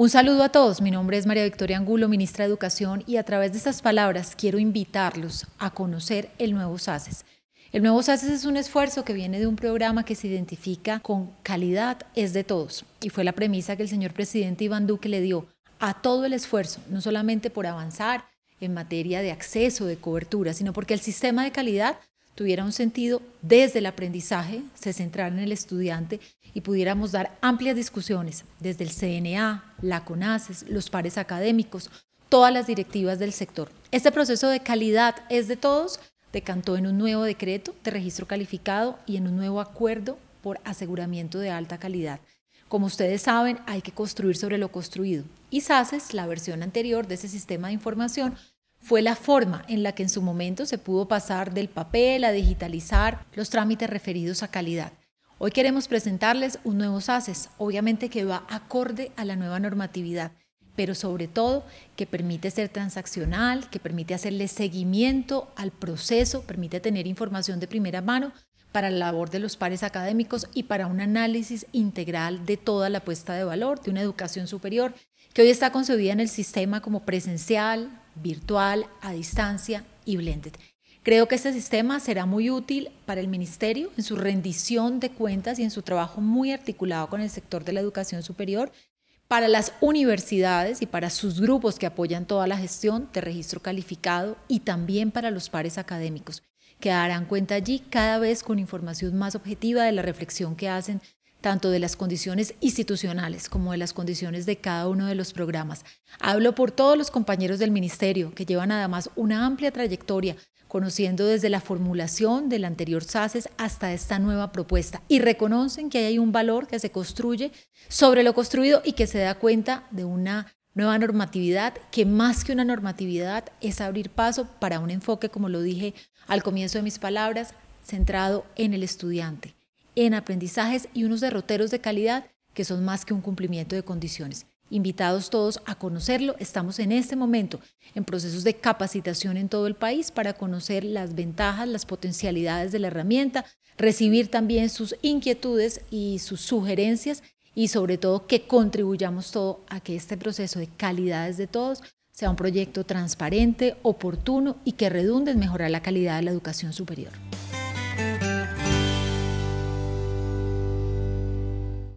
Un saludo a todos, mi nombre es María Victoria Angulo, ministra de Educación, y a través de estas palabras quiero invitarlos a conocer el nuevo SACES. E el nuevo SACES e es un esfuerzo que viene de un programa que se identifica con calidad es de todos, y fue la premisa que el señor presidente Iván Duque le dio a todo el esfuerzo, no solamente por avanzar en materia de acceso, de cobertura, sino porque el sistema de calidad tuviera un sentido desde el aprendizaje, se centrara en el estudiante y pudiéramos dar amplias discusiones desde el CNA, la CONACES, los pares académicos, todas las directivas del sector. Este proceso de calidad es de todos, decantó en un nuevo decreto de registro calificado y en un nuevo acuerdo por aseguramiento de alta calidad. Como ustedes saben, hay que construir sobre lo construido. Y SACES, e la versión anterior de ese sistema de información, fue la forma en la que en su momento se pudo pasar del papel a digitalizar los trámites referidos a calidad. Hoy queremos presentarles un nuevo SACES, obviamente que va acorde a la nueva normatividad, pero sobre todo que permite ser transaccional, que permite hacerle seguimiento al proceso, permite tener información de primera mano para la labor de los pares académicos y para un análisis integral de toda la puesta de valor de una educación superior que hoy está concebida en el sistema como presencial, virtual, a distancia y blended. Creo que este sistema será muy útil para el Ministerio en su rendición de cuentas y en su trabajo muy articulado con el sector de la educación superior, para las universidades y para sus grupos que apoyan toda la gestión de registro calificado y también para los pares académicos, que darán cuenta allí cada vez con información más objetiva de la reflexión que hacen tanto de las condiciones institucionales como de las condiciones de cada uno de los programas. Hablo por todos los compañeros del Ministerio, que llevan además una amplia trayectoria, conociendo desde la formulación del anterior SACES hasta esta nueva propuesta, y reconocen que hay un valor que se construye sobre lo construido y que se da cuenta de una nueva normatividad que más que una normatividad es abrir paso para un enfoque, como lo dije al comienzo de mis palabras, centrado en el estudiante en aprendizajes y unos derroteros de calidad que son más que un cumplimiento de condiciones. Invitados todos a conocerlo, estamos en este momento en procesos de capacitación en todo el país para conocer las ventajas, las potencialidades de la herramienta, recibir también sus inquietudes y sus sugerencias y sobre todo que contribuyamos todo a que este proceso de calidades de todos sea un proyecto transparente, oportuno y que redunde en mejorar la calidad de la educación superior.